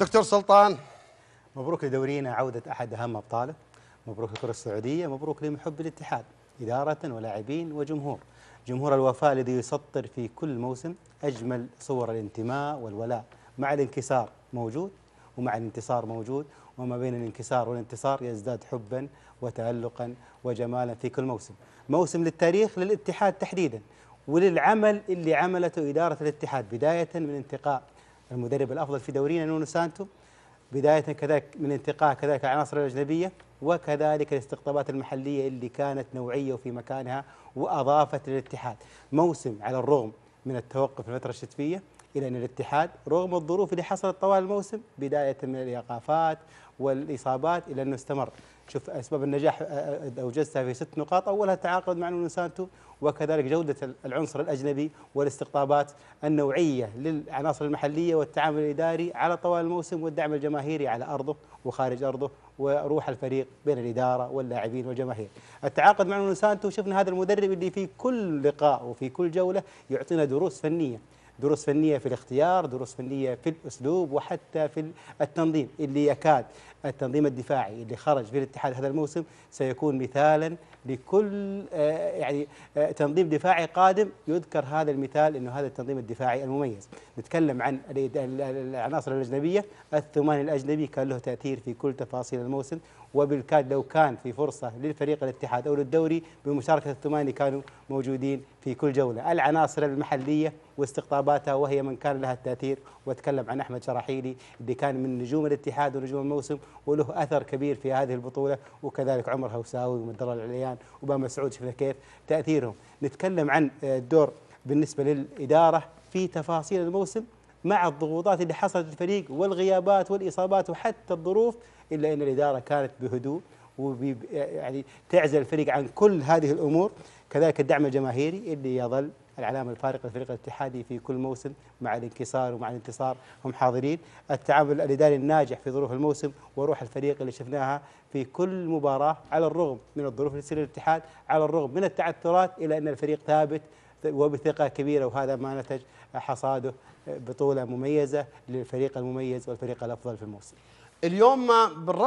دكتور سلطان مبروك لدورينا عودة أحد أهم أبطاله مبروك الكرة السعودية مبروك لمحب الاتحاد إدارة ولاعبين وجمهور جمهور الوفاء الذي يسطر في كل موسم أجمل صور الانتماء والولاء مع الانكسار موجود ومع الانتصار موجود وما بين الانكسار والانتصار يزداد حبا وتألقا وجمالا في كل موسم موسم للتاريخ للاتحاد تحديدا وللعمل اللي عملته إدارة الاتحاد بداية من انتقاء المدرب الافضل في دورينا نونو سانتو بدايه كذلك من انتقاء كذلك العناصر الاجنبيه وكذلك الاستقطابات المحليه اللي كانت نوعيه وفي مكانها واضافت للاتحاد موسم على الرغم من التوقف في الفتره الشتويه إلى أن الاتحاد رغم الظروف اللي حصلت طوال الموسم بداية من الإيقافات والإصابات إلى أنه استمر شوف أسباب النجاح آه، آه، أوجزتها في ست نقاط أولها التعاقد مع نونو سانتو وكذلك جودة العنصر الأجنبي والاستقطابات النوعية للعناصر المحلية والتعامل الإداري على طوال الموسم والدعم الجماهيري على أرضه وخارج أرضه وروح الفريق بين الإدارة واللاعبين والجماهير التعاقد مع نونو سانتو شفنا هذا المدرب اللي في كل لقاء وفي كل جولة يعطينا دروس فنية دروس فنية في الاختيار دروس فنية في الأسلوب وحتى في التنظيم اللي يكاد التنظيم الدفاعي اللي خرج في الاتحاد هذا الموسم سيكون مثالا لكل آه، يعني آه، تنظيم دفاعي قادم يذكر هذا المثال انه هذا التنظيم الدفاعي المميز نتكلم عن العناصر الاجنبيه الثماني الاجنبي كان له تاثير في كل تفاصيل الموسم وبالكاد لو كان في فرصه للفريق الاتحاد او للدوري بمشاركه الثماني كانوا موجودين في كل جوله العناصر المحليه واستقطاب إصاباته وهي من كان لها التأثير واتكلم عن أحمد شراحيلي اللي كان من نجوم الاتحاد ونجوم الموسم وله أثر كبير في هذه البطولة وكذلك عمر هوساوي ومدرة العليان وبام مسعود شفنا كيف تأثيرهم نتكلم عن الدور آه، بالنسبة للإدارة في تفاصيل الموسم مع الضغوطات اللي حصلت الفريق والغيابات والإصابات وحتى الظروف إلا أن الإدارة كانت بهدوء وبي آه، يعني تعزل الفريق عن كل هذه الأمور كذلك الدعم الجماهيري اللي يظل العلامه الفارقه للفريق الاتحادي في كل موسم مع الانكسار ومع الانتصار هم حاضرين التعامل الاداري الناجح في ظروف الموسم وروح الفريق اللي شفناها في كل مباراه على الرغم من الظروف اللي تصير للاتحاد على الرغم من التعثرات الا ان الفريق ثابت وبثقه كبيره وهذا ما نتج حصاده بطوله مميزه للفريق المميز والفريق الافضل في الموسم اليوم بالرغم